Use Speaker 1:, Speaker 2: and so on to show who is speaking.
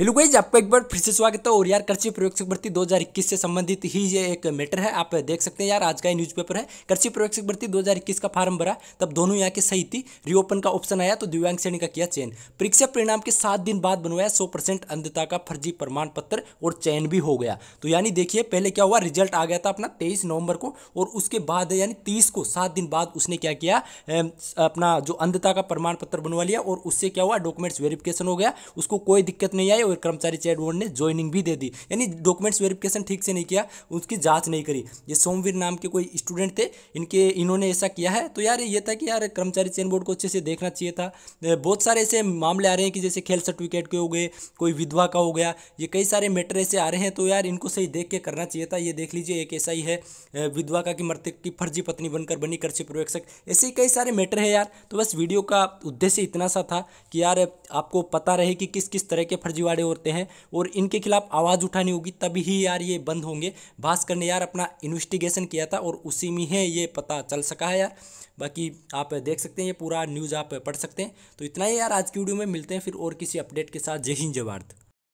Speaker 1: hello guys आपको एक बार फिर से स्वागत है और यार कृषि प्रवेक्षक भर्ती 2021 से संबंधित ही ये एक मैटर है आप देख सकते हैं यार आज का न्यूज न्यूज़पेपर है कृषि प्रवेक्षक भर्ती 2021 का फार्म भरा तब दोनों यहाँ के सही थी रीओपन का ऑप्शन आया तो दिव्यांग श्रेणी का किया चयन परीक्षा परिणाम के सात दिन बाद बनवाया सौ अंधता का फर्जी प्रमाण पत्र और चयन भी हो गया तो यानी देखिए पहले क्या हुआ रिजल्ट आ गया था अपना तेईस नवंबर को और उसके बाद यानी तीस को सात दिन बाद उसने क्या किया अपना जो अंधता का प्रमाण पत्र बनवा लिया और उससे क्या हुआ डॉक्यूमेंट्स वेरिफिकेशन हो गया उसको कोई दिक्कत नहीं आई और कर्मचारी चयन बोर्ड ने ज्वाइनिंग भी दे दी यानी डॉक्यूमेंट्स वेरिफिकेशन ठीक से नहीं किया उसकी जाँच नहीं करी ये सोमवीर नाम के कोई स्टूडेंट थे इनके इन्होंने ऐसा किया है तो यार ये था कि यार कर्मचारी चयन बोर्ड को अच्छे से देखना चाहिए था बहुत सारे ऐसे मामले आ रहे हैं कि जैसे खेल सर्टिफिकेट के हो गए कोई विधवा का हो गया ये कई सारे मैटर ऐसे आ रहे हैं तो यार इनको सही देख के करना चाहिए था ये देख लीजिए एक ऐसा ही है विधवा का कि मृतक की फर्जी पत्नी बनकर बनी कर्ची पर्यवेक्षक ऐसे ही कई सारे मैटर है यार तो बस वीडियो का उद्देश्य इतना सा था कि यार आपको पता रहे कि किस किस तरह के फर्जीवाड़े खड़े होते हैं और इनके खिलाफ आवाज़ उठानी होगी तभी ही यार ये बंद होंगे भास्कर ने यार अपना इन्वेस्टिगेशन किया था और उसी में है ये पता चल सका है यार बाकी आप देख सकते हैं ये पूरा न्यूज़ आप पढ़ सकते हैं तो इतना ही यार आज की वीडियो में मिलते हैं फिर और किसी अपडेट के साथ जय हिंद जय भारत